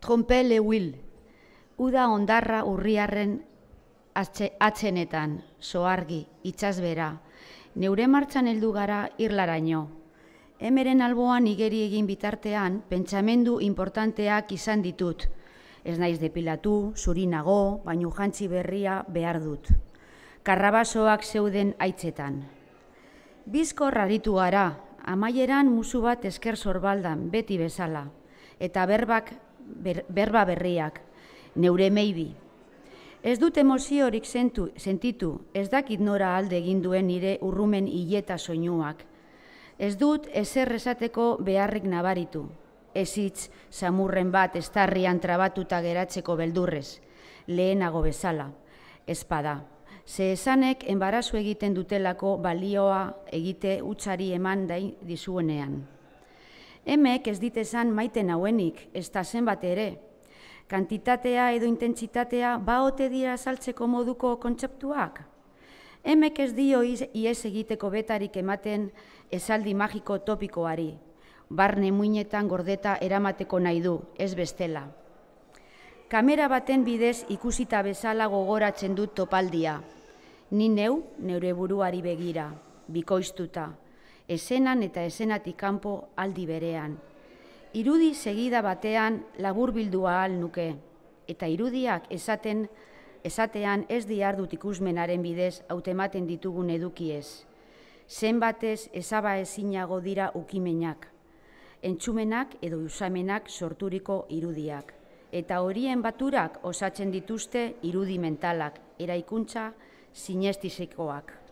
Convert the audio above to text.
trompele huil, uda ondarra urriarren atzenetan, soargi, itxasbera, neure martxan eldu gara irlaraino. Emeren alboan igeri egin bitartean, pentsamendu importanteak izan ditut, Ez naiz depilatu, zuri nago, baino jantzi berria behar dut. Karrabasoak zeuden aitzetan. Bizko raritu gara, amaieran musu bat esker zorbaldan, beti bezala. Eta berbak ber, berba berriak, neure meibi. Ez dut emoziorik sentu, sentitu, ez dakit nora alde egin duen nire urrumen hileta soinuak. Ez dut ezer esateko beharrik nabaritu, ez hitz samurren bat estarrian trabatuta geratzeko beldurrez, lehenago bezala, espada. Ze esanek enbarazu egiten dutelako balioa egite utzari eman dai dizuenean. Hemek ez ditesan maiten hauenik, ez da zenbat ere. Kantitatea edo intentsitatea baote dira saltzeko moduko kontzeptuak. Hemek ez dio ies egiteko betarik ematen esaldi magiko topikoari. Barne muinetan gordeta eramateko nahi du, ez bestela. Kamera baten bidez ikusita bezala gogoratzen dut topaldia. Ni neu, neure buruari begira, bikoiztuta esenan eta esenatik kanpo aldi berean. Irudi segida batean lagur bildua al nuke, eta irudiak esaten esatean ez diardut ikusmenaren bidez hautematen ditugun edukiez. Zen batez ezaba ezinago dira ukimenak, entxumenak edo usamenak sorturiko irudiak. Eta horien baturak osatzen dituzte mentalak, eraikuntza sinestizikoak.